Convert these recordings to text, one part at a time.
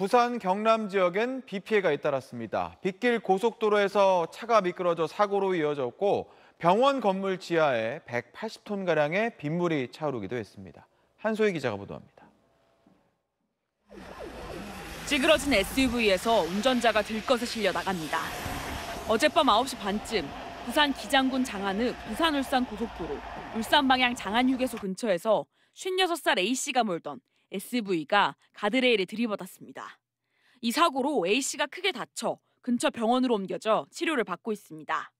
부산 경남 지역엔 비 피해가 잇따랐습니다. 빗길 고속도로에서 차가 미끄러져 사고로 이어졌고 병원 건물 지하에 180톤가량의 빗물이 차오르기도 했습니다. 한소희 기자가 보도합니다. 찌그러진 SUV에서 운전자가 들것에 실려 나갑니다. 어젯밤 9시 반쯤 부산 기장군 장안읍 부산 울산 고속도로 울산 방향 장안 휴게소 근처에서 56살 A씨가 몰던 SUV가 가드레일에 들이받았습니다. 이 사고로 A씨가 크게 다쳐 근처 병원으로 옮겨져 치료를 받고 있습니다.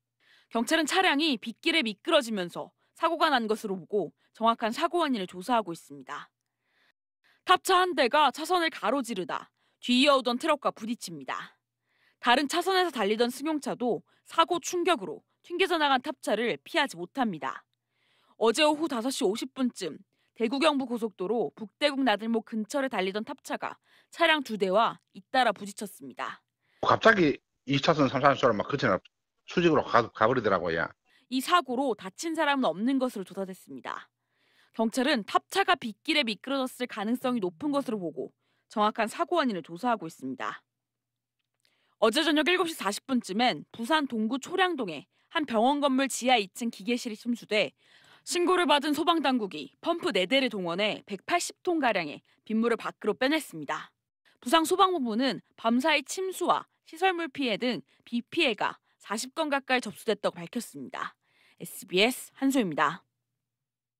경찰은 차량이 빗길에 미끄러지면서 사고가 난 것으로 보고 정확한 사고 원인을 조사하고 있습니다. 탑차 한 대가 차선을 가로지르다 뒤이어오던 트럭과 부딪힙니다. 다른 차선에서 달리던 승용차도 사고 충격으로 튕겨져 나간 탑차를 피하지 못합니다. 어제 오후 5시 50분쯤 대구경부 고속도로 북대국 나들목 근처를 달리던 탑차가 차량 두 대와 잇따라 부딪혔습니다. 갑자기 2차선, 3차선처럼 막 그치나 수직으로 가, 가버리더라고요. 이 사고로 다친 사람은 없는 것으로 조사됐습니다. 경찰은 탑차가 빗길에 미끄러졌을 가능성이 높은 것으로 보고 정확한 사고 원인을 조사하고 있습니다. 어제 저녁 7시 40분쯤엔 부산 동구 초량동에 한 병원 건물 지하 2층 기계실이 침수돼 신고를 받은 소방당국이 펌프 4대를 동원해 180톤가량의 빗물을 밖으로 빼냈습니다. 부상 소방본부는 밤사이 침수와 시설물 피해 등 비 피해가 40건 가까이 접수됐다고 밝혔습니다. SBS 한소입니다.